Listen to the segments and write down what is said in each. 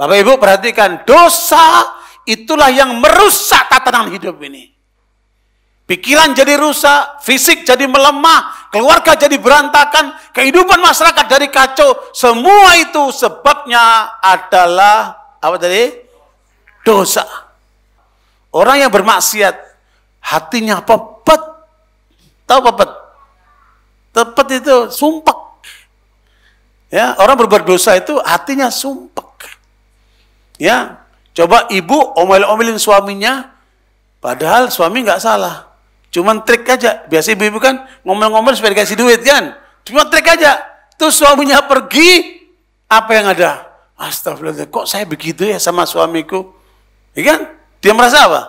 Bapak Ibu perhatikan, dosa itulah yang merusak tatanan hidup ini. Pikiran jadi rusak, fisik jadi melemah, keluarga jadi berantakan, kehidupan masyarakat dari kacau. Semua itu sebabnya adalah apa tadi? Dosa. Orang yang bermaksiat, hatinya pepet. Tahu pepet? Pepet itu sumpah. Ya, orang berbuat dosa itu hatinya sumpah. Ya, coba ibu omel-omelin suaminya, padahal suami nggak salah. Cuman trik aja. Biasa ibu-ibu kan ngomel-ngomel supaya dikasih duit kan. Cuma trik aja. Terus suaminya pergi, apa yang ada? Astagfirullah, kok saya begitu ya sama suamiku? Iya? kan? Dia merasa apa?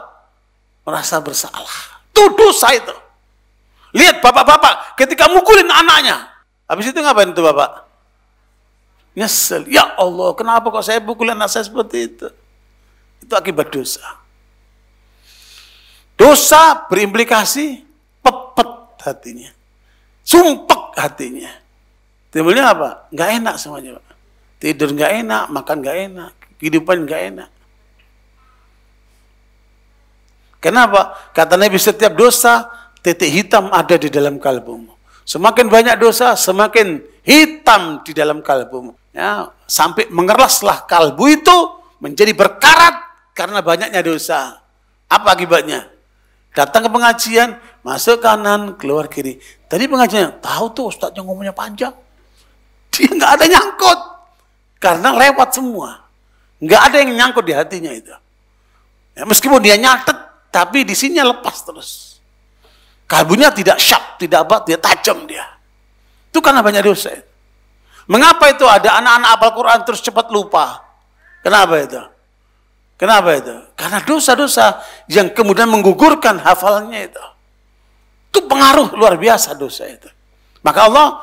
Merasa bersalah. Tuduh saya itu. Lihat bapak-bapak ketika mukulin anaknya. Habis itu ngapain tuh bapak? Nyesel. Ya Allah, kenapa kok saya pukul anak saya seperti itu? Itu akibat dosa. Dosa berimplikasi pepet hatinya. Sumpek hatinya. Timbulnya apa? Nggak enak semuanya, Pak. Tidur nggak enak, makan nggak enak, kehidupan nggak enak. Kenapa? Kata Nabi setiap dosa titik hitam ada di dalam kalbumu. Semakin banyak dosa, semakin hitam di dalam kalbu, Ya, sampai mengeraslah kalbu itu menjadi berkarat karena banyaknya dosa. Apa akibatnya? Datang ke pengajian, masuk kanan, keluar kiri. Tadi pengajian, tahu tuh ustaznya ngomongnya panjang. Dia nggak ada nyangkut. Karena lewat semua. Nggak ada yang nyangkut di hatinya itu. Ya, meskipun dia nyatet, tapi di sini lepas terus. Kalbunya tidak sharp, tidak abad, dia tajam dia. Itu karena banyak dosa. Mengapa itu ada anak-anak apal Quran terus cepat lupa? Kenapa itu? Kenapa itu? Karena dosa-dosa yang kemudian menggugurkan hafalannya itu. Itu pengaruh luar biasa dosa itu. Maka Allah,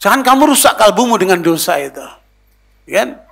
jangan kamu rusak kalbumu dengan dosa itu. Ya